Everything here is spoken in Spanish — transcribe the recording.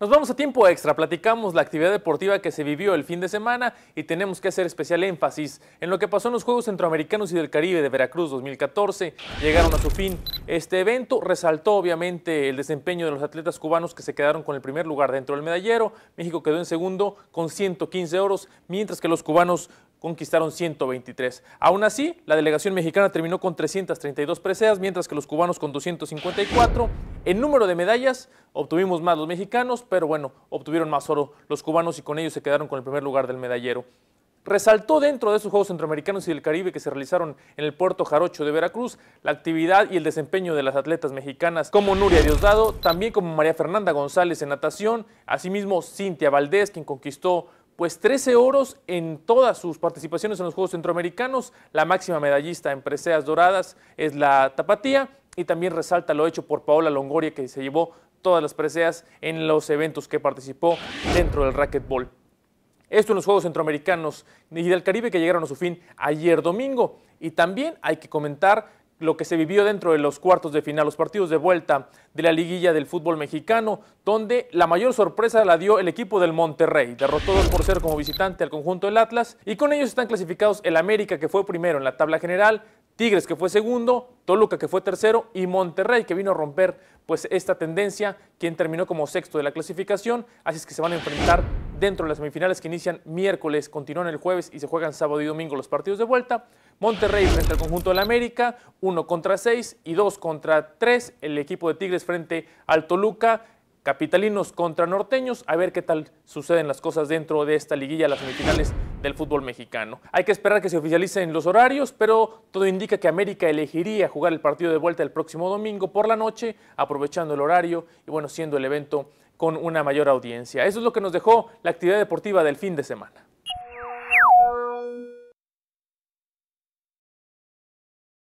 Nos vamos a tiempo extra, platicamos la actividad deportiva que se vivió el fin de semana y tenemos que hacer especial énfasis en lo que pasó en los Juegos Centroamericanos y del Caribe de Veracruz 2014. Llegaron a su fin. Este evento resaltó obviamente el desempeño de los atletas cubanos que se quedaron con el primer lugar dentro del medallero. México quedó en segundo con 115 oros, mientras que los cubanos conquistaron 123. Aún así, la delegación mexicana terminó con 332 preseas, mientras que los cubanos con 254. En número de medallas obtuvimos más los mexicanos, pero bueno, obtuvieron más oro los cubanos y con ellos se quedaron con el primer lugar del medallero. Resaltó dentro de esos Juegos Centroamericanos y del Caribe que se realizaron en el puerto Jarocho de Veracruz la actividad y el desempeño de las atletas mexicanas como Nuria Diosdado, también como María Fernanda González en natación, asimismo Cintia Valdés, quien conquistó pues 13 oros en todas sus participaciones en los Juegos Centroamericanos. La máxima medallista en preseas doradas es la Tapatía y también resalta lo hecho por Paola Longoria que se llevó todas las preseas en los eventos que participó dentro del racquetball. Esto en los Juegos Centroamericanos y del Caribe que llegaron a su fin ayer domingo. Y también hay que comentar lo que se vivió dentro de los cuartos de final, los partidos de vuelta de la liguilla del fútbol mexicano, donde la mayor sorpresa la dio el equipo del Monterrey. Derrotó 2 por 0 como visitante al conjunto del Atlas y con ellos están clasificados el América, que fue primero en la tabla general, Tigres que fue segundo, Toluca que fue tercero y Monterrey que vino a romper pues esta tendencia, quien terminó como sexto de la clasificación, así es que se van a enfrentar dentro de las semifinales que inician miércoles, continúan el jueves y se juegan sábado y domingo los partidos de vuelta. Monterrey frente al conjunto de la América, uno contra seis y dos contra tres. el equipo de Tigres frente al Toluca capitalinos contra norteños, a ver qué tal suceden las cosas dentro de esta liguilla, las semifinales del fútbol mexicano. Hay que esperar que se oficialicen los horarios, pero todo indica que América elegiría jugar el partido de vuelta el próximo domingo por la noche, aprovechando el horario y bueno, siendo el evento con una mayor audiencia. Eso es lo que nos dejó la actividad deportiva del fin de semana.